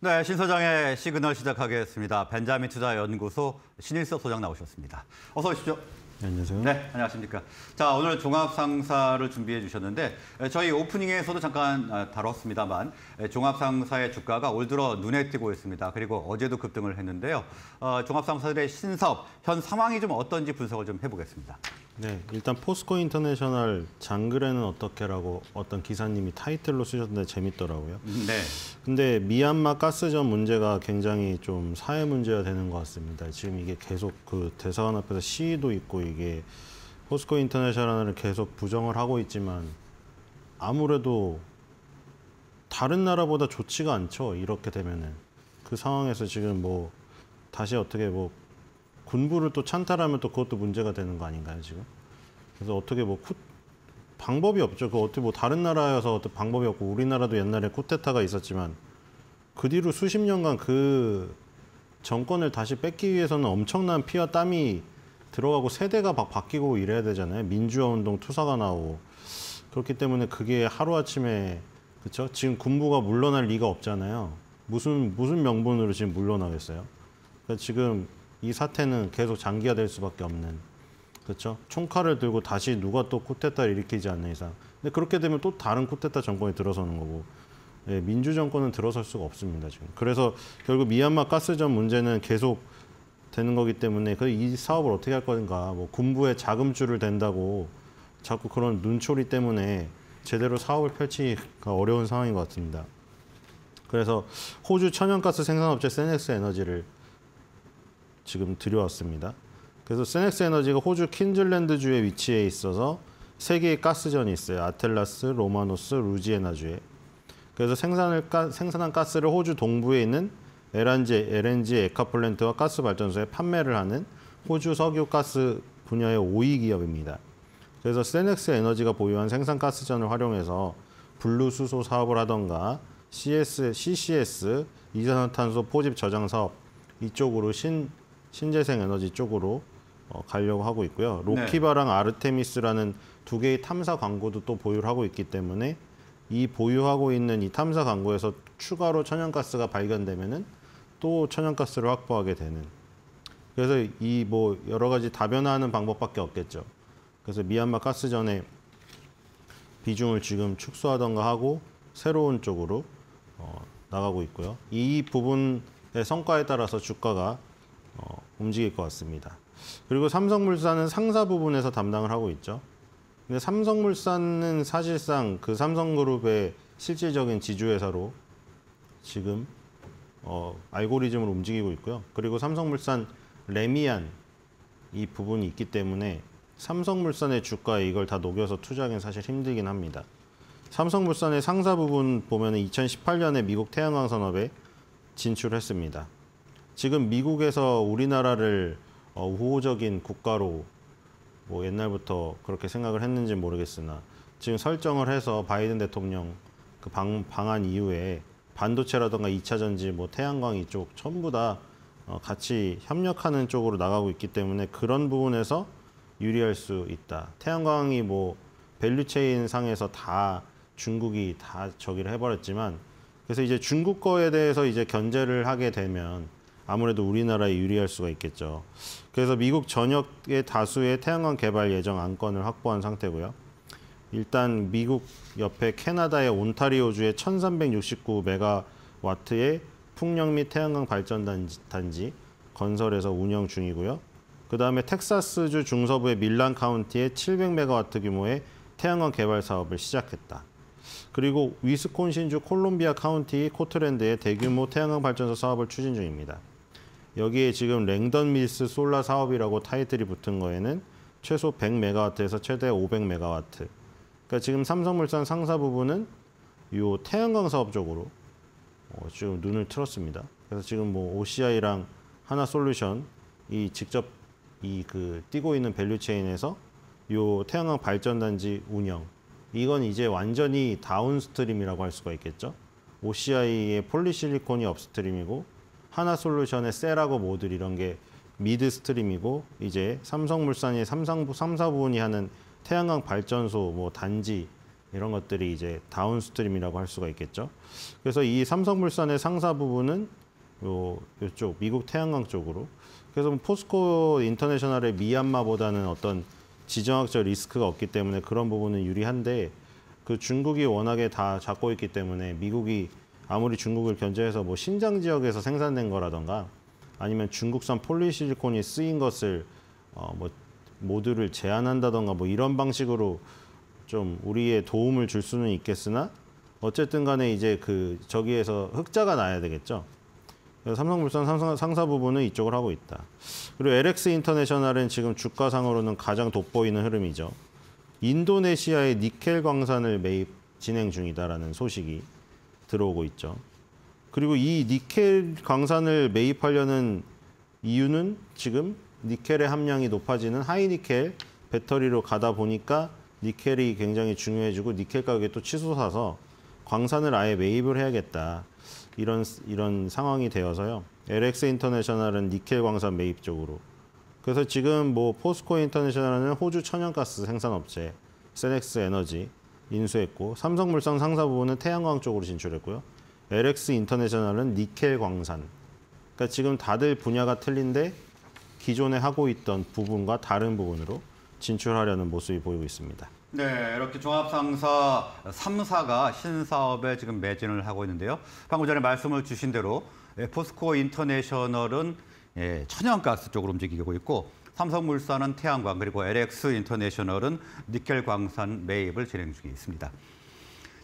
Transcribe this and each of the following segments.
네, 신 소장의 시그널 시작하겠습니다. 벤자민 투자 연구소 신일섭 소장 나오셨습니다. 어서 오십시오. 네, 안녕하세요. 네, 안녕하십니까. 자, 오늘 종합 상사를 준비해 주셨는데 저희 오프닝에서도 잠깐 아, 다뤘습니다만 종합 상사의 주가가 올 들어 눈에 띄고 있습니다. 그리고 어제도 급등을 했는데요. 어, 종합 상사들의 신사업 현 상황이 좀 어떤지 분석을 좀 해보겠습니다. 네, 일단 포스코 인터내셔널 장그래는 어떻게라고 어떤 기사님이 타이틀로 쓰셨는데 재밌더라고요. 네. 근데 미얀마 가스전 문제가 굉장히 좀 사회 문제가 되는 것 같습니다. 지금 이게 계속 그 대사관 앞에서 시위도 있고 이게 포스코 인터내셔널을 계속 부정을 하고 있지만 아무래도 다른 나라보다 좋지가 않죠. 이렇게 되면은 그 상황에서 지금 뭐 다시 어떻게 뭐 군부를 또 찬탈하면 또 그것도 문제가 되는 거 아닌가요 지금? 그래서 어떻게 뭐 쿠, 방법이 없죠. 그 어떻게 뭐 다른 나라여서 어떤 방법이 없고 우리나라도 옛날에 쿠데타가 있었지만 그 뒤로 수십 년간 그 정권을 다시 뺏기 위해서는 엄청난 피와 땀이 들어가고 세대가 막 바뀌고 이래야 되잖아요. 민주화 운동 투사가 나오고 그렇기 때문에 그게 하루 아침에 그렇죠? 지금 군부가 물러날 리가 없잖아요. 무슨 무슨 명분으로 지금 물러나겠어요? 그러니까 지금 이 사태는 계속 장기화될 수밖에 없는 그렇죠? 총칼을 들고 다시 누가 또 쿠데타를 일으키지 않는 이상 근데 그렇게 되면 또 다른 쿠데타 정권이 들어서는 거고 예, 민주 정권은 들어설 수가 없습니다 지금 그래서 결국 미얀마 가스전 문제는 계속 되는 거기 때문에 그 이 사업을 어떻게 할 건가 뭐 군부의 자금줄을 댄다고 자꾸 그런 눈초리 때문에 제대로 사업을 펼치기가 어려운 상황인 것 같습니다. 그래서 호주 천연가스 생산업체 세넥스 에너지를 지금 들여왔습니다. 그래서 세넥스 에너지가 호주 킨즐랜드주에 위치해 있어서 세 개의 가스전이 있어요. 아틀라스, 로마노스, 루지에나주에. 그래서 생산을 가, 생산한 가스를 호주 동부에 있는 LNG, LNG 에카플랜트와 가스 발전소에 판매를 하는 호주 석유가스 분야의 5위 기업입니다. 그래서 세넥스 에너지가 보유한 생산가스전을 활용해서 블루수소 사업을 하던가 CS, CCS, 이산화탄소 포집 저장 사업 이쪽으로 신 신재생 에너지 쪽으로 어, 가려고 하고 있고요. 네. 로키바랑 네. 아르테미스라는 두 개의 탐사 광고도 또 보유하고 있기 때문에 이 보유하고 있는 이 탐사 광고에서 추가로 천연가스가 발견되면은 또 천연가스를 확보하게 되는. 그래서 이 뭐 여러 가지 다변화하는 방법밖에 없겠죠. 그래서 미얀마 가스전에 비중을 지금 축소하던가 하고 새로운 쪽으로 어, 나가고 있고요. 이 부분의 성과에 따라서 주가가 어, 움직일 것 같습니다. 그리고 삼성물산은 상사 부분에서 담당을 하고 있죠. 근데 삼성물산은 사실상 그 삼성그룹의 실질적인 지주회사로 지금 어, 알고리즘을 움직이고 있고요. 그리고 삼성물산 레미안 이 부분이 있기 때문에 삼성물산의 주가에 이걸 다 녹여서 투자하기는 사실 힘들긴 합니다. 삼성물산의 상사 부분 보면 2018년에 미국 태양광 산업에 진출했습니다. 지금 미국에서 우리나라를 어, 우호적인 국가로 뭐 옛날부터 그렇게 생각을 했는지 모르겠으나 지금 설정을 해서 바이든 대통령 그 방, 방안 이후에 반도체라든가 2차 전지, 뭐 태양광 이쪽 전부 다 어, 같이 협력하는 쪽으로 나가고 있기 때문에 그런 부분에서 유리할 수 있다. 태양광이 뭐 밸류체인 상에서 다 중국이 다 저기를 해버렸지만 그래서 이제 중국 거에 대해서 이제 견제를 하게 되면 아무래도 우리나라에 유리할 수가 있겠죠. 그래서 미국 전역의 다수의 태양광 개발 예정 안건을 확보한 상태고요. 일단 미국 옆에 캐나다의 온타리오주의 1369메가와트의 풍력 및 태양광 발전단지 건설에서 운영 중이고요. 그 다음에 텍사스주 중서부의 밀란 카운티의 700메가와트 규모의 태양광 개발 사업을 시작했다. 그리고 위스콘신주 콜롬비아 카운티 코트랜드의 대규모 태양광 발전소 사업을 추진 중입니다. 여기에 지금 랭던 밀스 솔라 사업이라고 타이틀이 붙은 거에는 최소 100메가와트에서 최대 500메가와트. 그러니까 지금 삼성물산 상사 부분은 이 태양광 사업 쪽으로 어, 지금 눈을 틀었습니다. 그래서 지금 뭐 OCI랑 하나 솔루션이 직접 이 그 뛰고 있는 밸류 체인에서 요 태양광 발전단지 운영 이건 이제 완전히 다운스트림이라고 할 수가 있겠죠. OCI의 폴리실리콘이 업스트림이고 하나솔루션의 세라고 모듈 이런 게 미드스트림이고 이제 삼성물산이 삼상 삼사부분이 하는 태양광 발전소 뭐 단지 이런 것들이 이제 다운스트림이라고 할 수가 있겠죠. 그래서 이 삼성물산의 상사 부분은 요 요쪽 미국 태양광 쪽으로. 그래서 뭐 포스코 인터내셔널의 미얀마보다는 어떤 지정학적 리스크가 없기 때문에 그런 부분은 유리한데 그 중국이 워낙에 다 잡고 있기 때문에 미국이 아무리 중국을 견제해서 뭐 신장 지역에서 생산된 거라던가 아니면 중국산 폴리실리콘이 쓰인 것을 어 뭐 모두를 제한한다던가 뭐 이런 방식으로 좀 우리의 도움을 줄 수는 있겠으나 어쨌든 간에 이제 그 저기에서 흑자가 나야 되겠죠. 삼성물산 상사, 상사 부분은 이쪽을 하고 있다. 그리고 LX 인터내셔널은 지금 주가상으로는 가장 돋보이는 흐름이죠. 인도네시아의 니켈 광산을 매입 진행 중이다라는 소식이 들어오고 있죠. 그리고 이 니켈 광산을 매입하려는 이유는 지금 니켈의 함량이 높아지는 하이니켈 배터리로 가다 보니까 니켈이 굉장히 중요해지고 니켈 가격이 또 치솟아서 광산을 아예 매입을 해야겠다. 이런 이런 상황이 되어서요. LX 인터내셔널은 니켈 광산 매입 쪽으로. 그래서 지금 뭐 포스코 인터내셔널은 호주 천연가스 생산업체, 세넥스 에너지, 인수했고 삼성물산 상사 부분은 태양광 쪽으로 진출했고요. LX 인터내셔널은 니켈 광산. 그러니까 지금 다들 분야가 틀린데 기존에 하고 있던 부분과 다른 부분으로 진출하려는 모습이 보이고 있습니다. 네, 이렇게 종합상사 3사가 신사업에 지금 매진을 하고 있는데요. 방금 전에 말씀을 주신 대로 예, 포스코 인터내셔널은 예, 천연가스 쪽으로 움직이고 있고 삼성물산은 태양광 그리고 LX 인터내셔널은 니켈 광산 매입을 진행 중에 있습니다.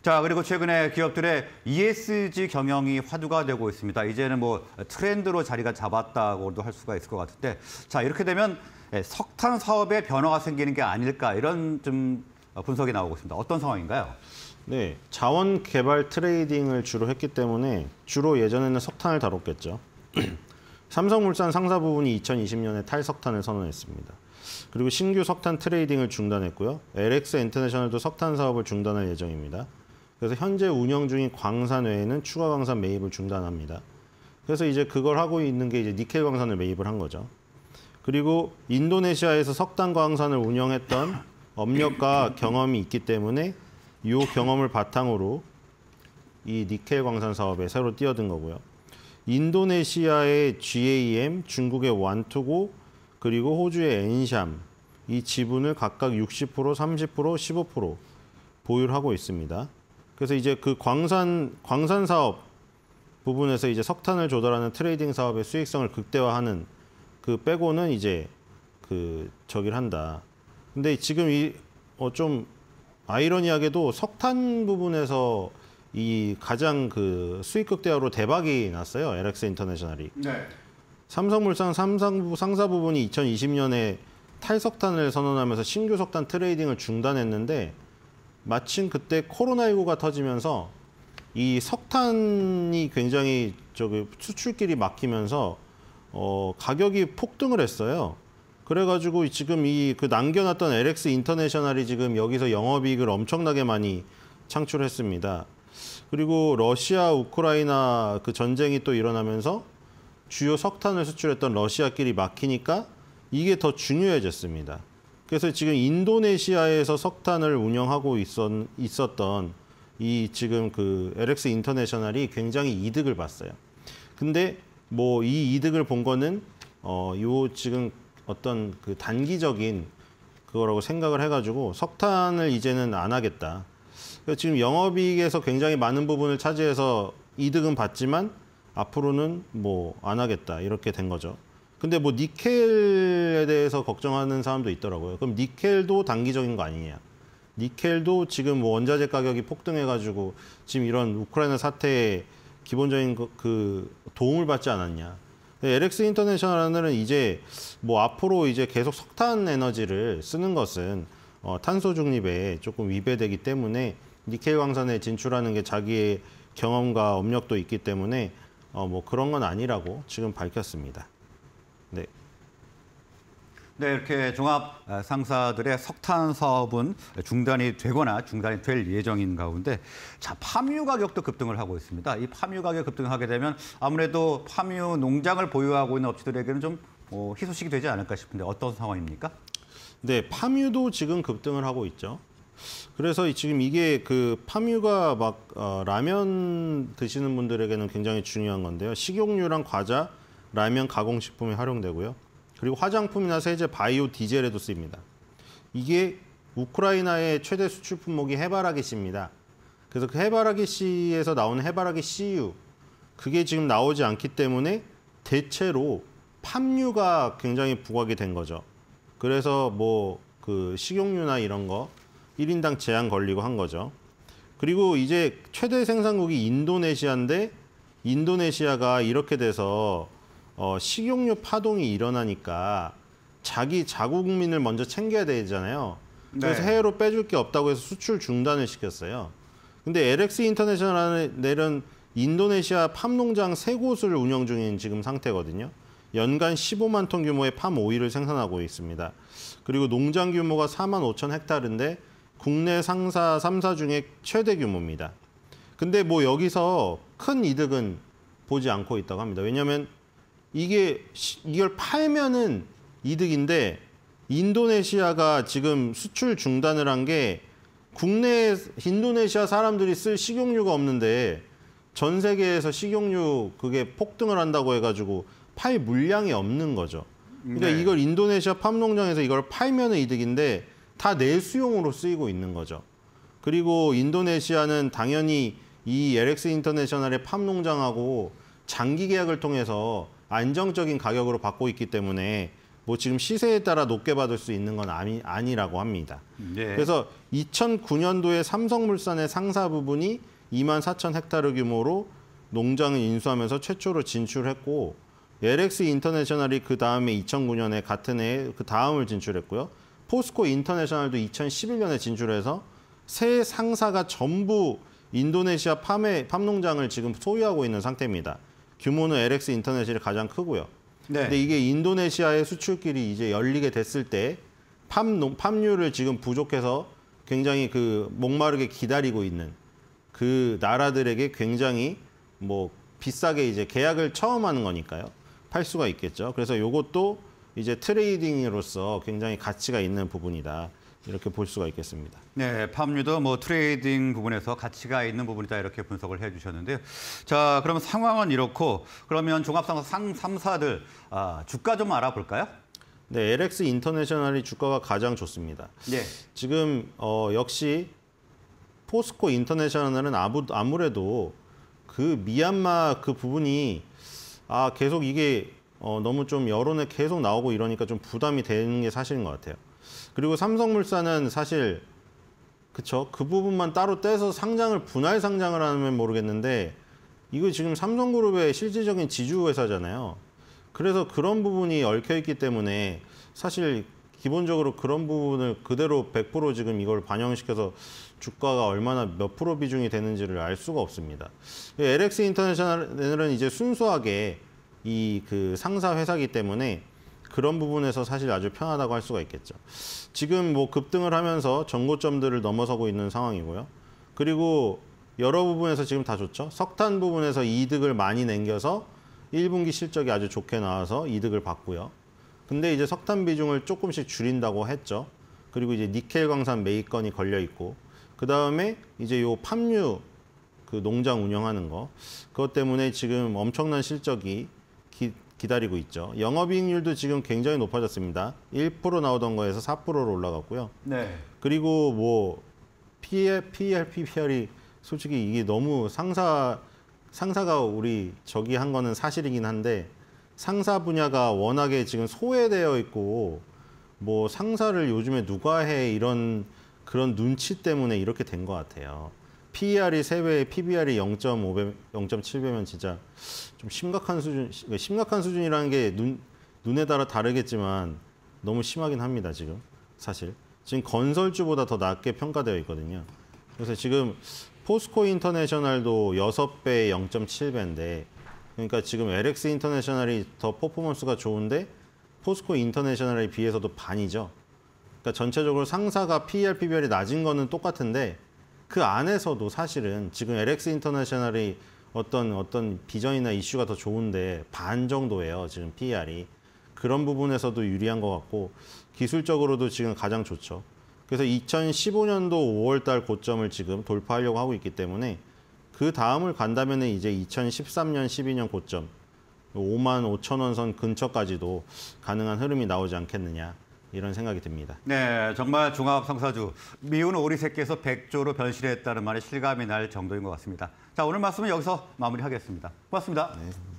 자 그리고 최근에 기업들의 ESG 경영이 화두가 되고 있습니다. 이제는 뭐 트렌드로 자리가 잡았다고도 할 수가 있을 것 같은데 자 이렇게 되면 예, 석탄 사업에 변화가 생기는 게 아닐까 이런 좀 분석이 나오고 있습니다. 어떤 상황인가요? 네, 자원 개발 트레이딩을 주로 했기 때문에 주로 예전에는 석탄을 다뤘겠죠. 삼성물산 상사 부분이 2020년에 탈석탄을 선언했습니다. 그리고 신규 석탄 트레이딩을 중단했고요. LX 인터내셔널도 석탄 사업을 중단할 예정입니다. 그래서 현재 운영 중인 광산 외에는 추가 광산 매입을 중단합니다. 그래서 이제 그걸 하고 있는 게 이제 니켈 광산을 매입을 한 거죠. 그리고 인도네시아에서 석탄 광산을 운영했던 업력과 경험이 있기 때문에 이 경험을 바탕으로 이 니켈 광산 사업에 새로 뛰어든 거고요. 인도네시아의 GAM, 중국의 완투고, 그리고 호주의 엔샴 이 지분을 각각 60%, 30%, 15% 보유하고 있습니다. 그래서 이제 그 광산 광산 사업 부분에서 이제 석탄을 조달하는 트레이딩 사업의 수익성을 극대화하는 그 빼고는 이제 그 저기를 한다. 근데 지금 이좀 어, 아이러니하게도 석탄 부분에서 이 가장 그 수익 급대화로 대박이 났어요. LX 인터내셔널이. 네. 삼성물산 삼상부 상사 부분이 2020년에 탈석탄을 선언하면서 신규 석탄 트레이딩을 중단했는데 마침 그때 코로나19가 터지면서 이 석탄이 굉장히 저기 수출길이 막히면서 어 가격이 폭등을 했어요. 그래가지고 지금 이 그 남겨놨던 LX 인터내셔널이 지금 여기서 영업이익을 엄청나게 많이 창출했습니다. 그리고 러시아 우크라이나 그 전쟁이 또 일어나면서 주요 석탄을 수출했던 러시아끼리 막히니까 이게 더 중요해졌습니다. 그래서 지금 인도네시아에서 석탄을 운영하고 있었, 있었던 이 지금 그 LX 인터내셔널이 굉장히 이득을 봤어요. 근데 뭐 이 이득을 본 거는 어, 요 지금 어떤 그 단기적인 그거라고 생각을 해가지고 석탄을 이제는 안 하겠다. 지금 영업이익에서 굉장히 많은 부분을 차지해서 이득은 봤지만 앞으로는 뭐 안 하겠다 이렇게 된 거죠. 근데 뭐 니켈에 대해서 걱정하는 사람도 있더라고요. 그럼 니켈도 단기적인 거 아니냐. 니켈도 지금 뭐 원자재 가격이 폭등해가지고 지금 이런 우크라이나 사태에 기본적인 그, 그 도움을 받지 않았냐. LX 인터내셔널은 이제 뭐 앞으로 이제 계속 석탄 에너지를 쓰는 것은 어, 탄소 중립에 조금 위배되기 때문에 니켈 광산에 진출하는 게 자기의 경험과 업력도 있기 때문에 어, 뭐 그런 건 아니라고 지금 밝혔습니다. 네. 네, 이렇게 종합 어, 상사들의 석탄 사업은 중단이 되거나 중단이 될 예정인 가운데 자, 파뮤 가격도 급등을 하고 있습니다. 이 파뮤 가격 급등하게 되면 아무래도 파뮤 농장을 보유하고 있는 업체들에게는 좀 어, 희소식이 되지 않을까 싶은데 어떤 상황입니까? 네, 파뮤도 지금 급등을 하고 있죠. 그래서 지금 이게 그 파뮤가 막 어, 라면 드시는 분들에게는 굉장히 중요한 건데요. 식용유랑 과자, 라면 가공식품에 활용되고요. 그리고 화장품이나 세제, 바이오 디젤에도 쓰입니다. 이게 우크라이나의 최대 수출 품목이 해바라기 씨입니다. 그래서 그 해바라기 씨에서 나오는 해바라기 씨유 그게 지금 나오지 않기 때문에 대체로 팜유가 굉장히 부각이 된 거죠. 그래서 뭐 그 식용유나 이런 거 1인당 제한 걸리고 한 거죠. 그리고 이제 최대 생산국이 인도네시아인데 인도네시아가 이렇게 돼서 어, 식용유 파동이 일어나니까 자기 자국민을 먼저 챙겨야 되잖아요. 그래서 네. 해외로 빼줄 게 없다고 해서 수출 중단을 시켰어요. 근데 LX 인터내셔널은 인도네시아 팜 농장 세 곳을 운영 중인 지금 상태거든요. 연간 15만 톤 규모의 팜 오일을 생산하고 있습니다. 그리고 농장 규모가 4만 5천 헥타르인데 국내 상사 3사 중에 최대 규모입니다. 근데 뭐 여기서 큰 이득은 보지 않고 있다고 합니다. 왜냐하면 이게 이걸 팔면은 이득인데 인도네시아가 지금 수출 중단을 한 게 국내 인도네시아 사람들이 쓸 식용유가 없는데 전 세계에서 식용유 그게 폭등을 한다고 해가지고 팔 물량이 없는 거죠. 그러니까 네. 이걸 인도네시아 팜 농장에서 이걸 팔면은 이득인데 다 내수용으로 쓰이고 있는 거죠. 그리고 인도네시아는 당연히 이 LX 인터내셔널의 팜 농장하고 장기 계약을 통해서 안정적인 가격으로 받고 있기 때문에 뭐 지금 시세에 따라 높게 받을 수 있는 건 아니, 아니라고 합니다. 네. 그래서 2009년도에 삼성물산의 상사 부분이 2만 4천 헥타르 규모로 농장을 인수하면서 최초로 진출했고 LX 인터내셔널이 그 다음에 2009년에 같은 해에 그 다음을 진출했고요. 포스코 인터내셔널도 2011년에 진출해서 세 상사가 전부 인도네시아 팜의 팜 농장을 지금 소유하고 있는 상태입니다. 규모는 LX 인터넷이 가장 크고요. 네. 근데 이게 인도네시아의 수출길이 이제 열리게 됐을 때 팜, 농, 팜유를 지금 부족해서 굉장히 그 목마르게 기다리고 있는 그 나라들에게 굉장히 뭐 비싸게 이제 계약을 처음 하는 거니까요. 팔 수가 있겠죠. 그래서 이것도 이제 트레이딩으로서 굉장히 가치가 있는 부분이다. 이렇게 볼 수가 있겠습니다. 네, 팜유도 뭐 트레이딩 부분에서 가치가 있는 부분이다 이렇게 분석을 해주셨는데요. 자, 그러면 상황은 이렇고 그러면 종합상사 상 3사들 아, 주가 좀 알아볼까요? 네, LX 인터내셔널이 주가가 가장 좋습니다. 네. 지금 어, 역시 포스코 인터내셔널은 아무, 아무래도 그 미얀마 그 부분이 아 계속 이게 어, 너무 좀 여론에 계속 나오고 이러니까 좀 부담이 되는 게 사실인 것 같아요. 그리고 삼성물산은 사실 그쵸 그 부분만 따로 떼서 상장을 분할 상장을 하면 모르겠는데 이거 지금 삼성그룹의 실질적인 지주 회사잖아요. 그래서 그런 부분이 얽혀 있기 때문에 사실 기본적으로 그런 부분을 그대로 100% 지금 이걸 반영시켜서 주가가 얼마나 몇 프로 비중이 되는지를 알 수가 없습니다. 그 LX 인터내셔널은 이제 순수하게 이 그 상사 회사기 때문에 그런 부분에서 사실 아주 편하다고 할 수가 있겠죠. 지금 뭐 급등을 하면서 전고점들을 넘어서고 있는 상황이고요. 그리고 여러 부분에서 지금 다 좋죠. 석탄 부분에서 이득을 많이 남겨서 1분기 실적이 아주 좋게 나와서 이득을 받고요. 근데 이제 석탄 비중을 조금씩 줄인다고 했죠. 그리고 이제 니켈 광산 메이건이 걸려 있고 그 다음에 이제 요 팜유 그 농장 운영하는 거 그것 때문에 지금 엄청난 실적이 기, 기다리고 있죠. 영업이익률도 지금 굉장히 높아졌습니다. 1% 나오던 거에서 4%로 올라갔고요. 네. 그리고 뭐 PER, PER, PBR이 솔직히 이게 너무 상사 상사가 우리 저기 한 거는 사실이긴 한데 상사 분야가 워낙에 지금 소외되어 있고 뭐 상사를 요즘에 누가 해 이런 그런 눈치 때문에 이렇게 된 것 같아요. PER이 세배에 PBR이 0.5배, 0.7배면 진짜 좀 심각한 수준, 심각한 수준이라는 게 눈, 눈에 따라 다르겠지만 너무 심하긴 합니다, 지금. 사실. 지금 건설주보다 더 낮게 평가되어 있거든요. 그래서 지금 포스코 인터내셔널도 6배, 0.7배인데 그러니까 지금 LX 인터내셔널이 더 퍼포먼스가 좋은데 포스코 인터내셔널에 비해서도 반이죠. 그러니까 전체적으로 상사가 PER, 비 b 이 낮은 거는 똑같은데 그 안에서도 사실은 지금 LX 인터내셔널이 어떤 어떤 비전이나 이슈가 더 좋은데 반 정도예요. 지금 PER이. 그런 부분에서도 유리한 것 같고 기술적으로도 지금 가장 좋죠. 그래서 2015년도 5월달 고점을 지금 돌파하려고 하고 있기 때문에 그 다음을 간다면 이제 2013년, 12년 고점 5만 5천 원선 근처까지도 가능한 흐름이 나오지 않겠느냐 이런 생각이 듭니다. 네, 정말 종합 성사주 미운 오리 새끼에서 백조로 변신했다는 말에 실감이 날 정도인 것 같습니다. 자, 오늘 말씀은 여기서 마무리하겠습니다. 고맙습니다. 네.